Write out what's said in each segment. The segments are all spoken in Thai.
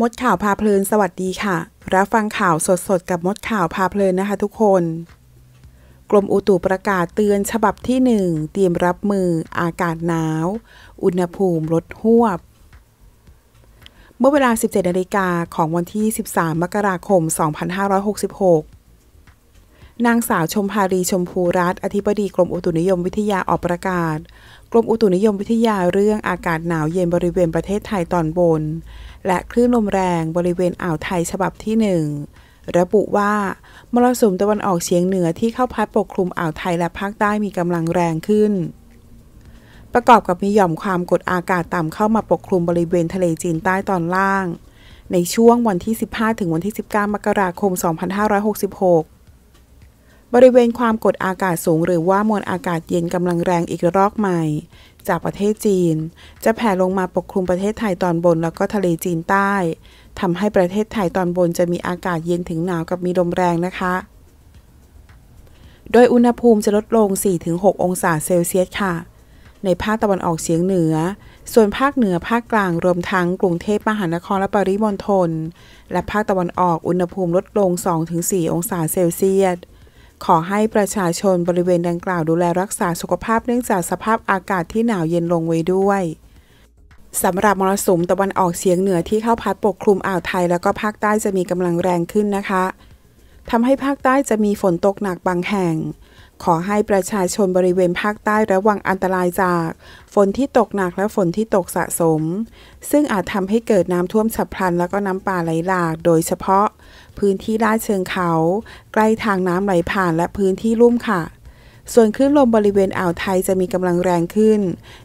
มดข่าว พาเพลินสวัสดีค่ะ รับฟังข่าวสดๆ กับมดข่าวพาเพลินนะคะทุกคนกรมอุตุประกาศเตือนฉบับที่ 1 เตรียมรับมืออากาศหนาว อุณหภูมิลดหวบ เมื่อเวลา 17นาฬิกาของวันที่ 13 มกราคม 2566 นางสาวชมพารีชมพูรัตอธิบดีกรมอุตุนิยมวิทยาออกประกาศ กรมอุตุนิยมวิทยาเรื่องอากาศหนาวเย็นบริเวณประเทศไทยตอนบนและคลื่นลมแรงบริเวณอ่าวไทยฉบับที่ 1 ระบุว่า มรสุมตะวันออกเฉียงเหนือที่เข้าพัดปกคลุมอ่าวไทยและภาคใต้มีกำลังแรงขึ้น ประกอบกับมีหย่อมความกดอากาศต่ำเข้ามาปกคลุมบริเวณทะเลจีนใต้ตอนล่าง ในช่วงวันที่ 15 ถึงวันที่ 19 มกราคม 2566บริเวณความกดอากาศสูง หรือว่ามวลอากาศเย็นกำลังแรงอีกรอกใหม่ จากประเทศจีน จะแผ่ลงมาปกคลุมประเทศไทยตอนบนแล้วก็ทะเลจีนใต้ทำให้ประเทศไทยตอนบนจะมีอากาศเย็นถึงหนาวกับมีลมแรงนะคะ โดยอุณหภูมิจะลดลง 4-6 องศาเซลเซียสค่ะ ในภาคตะวันออกเฉียงเหนือ ส่วนภาคเหนือภาคกลางรวมทั้ง กรุงเทพมหานครและปริมณฑลและภาคตะวันออกอุณหภูมิลดลง 2-4 องศาเซลเซียสขอให้ประชาชนบริเวณดังกล่าวดูแลรักษาสุขภาพเนื่องจากสภาพอากาศที่หนาวเย็นลงไว้ด้วยสำหรับมรสุมตะวันออกเฉียงเหนือที่เข้าพัดปกคลุมอ่าวไทยแล้วก็ภาคใต้จะมีกำลังแรงขึ้นนะคะทำให้ภาคใต้จะมีฝนตกหนักบางแห่งขอให้ประชาชนบริเวณภาคใต้ระวังอันตรายจาก ฝนที่ตกหนักและฝนที่ตกสะสม ซึ่งอาจทำให้เกิดน้ำท่วมฉับพลัน และก็น้ำป่าไหลหลาก โดยเฉพาะ พื้นที่ลาดเชิงเขา ใกล้ทางน้ำไหลผ่านและพื้นที่ลุ่มค่ะส่วนคลื่นลมบริเวณอ่าวไทยจะมีกำลังแรงขึ้น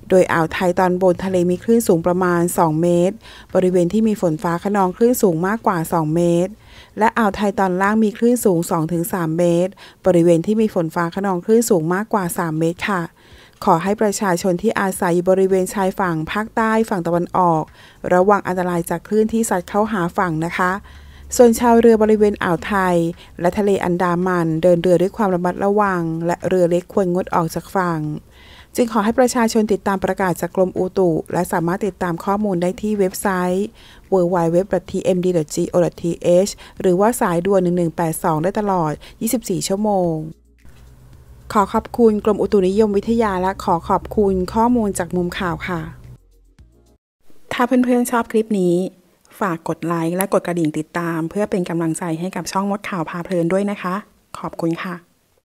โดยอ่าวไทยตอนบนทะเลมีคลื่นสูงประมาณ 2 เมตร บริเวณที่มีฝนฟ้าขนองคลื่นสูงมากกว่า 2 เมตร และอ่าวไทยตอนล่างมีคลื่นสูง 2-3 เมตร บริเวณที่มีฝนฟ้าขนองคลื่นสูงมากกว่า 3 เมตรค่ะ ขอให้ประชาชนที่อาศัยอยู่บริเวณชายฝั่งภาคใต้ฝั่งตะวันออก ระวังอันตรายจากคลื่นที่สัดเข้าหาฝั่งนะคะส่วนชาวเรือบริเวณอ่าวไทย และทะเลอันดามัน เดินเรือด้วยความระมัดระวัง และเรือเล็กควรงดออกจากฝั่งจึงขอให้ประชาชนติดตามประกาศจากกรมอุตุ และสามารถติดตามข้อมูลได้ที่เว็บไซต์ www.tmd.go.th หรือว่าสายด่วน1182 ได้ตลอด 24 ชั่วโมง ขอขอบคุณกรมอุตุนิยมวิทยาและขอขอบคุณข้อมูลจากมุมข่าวค่ะ ถ้าเพื่อนๆชอบคลิปนี้ฝากกดไลค์และกดกระดิ่งติดตาม เพื่อเป็นกำลังใจให้กับช่องมดข่าวพาเพลินด้วยนะคะ ขอบคุณค่ะ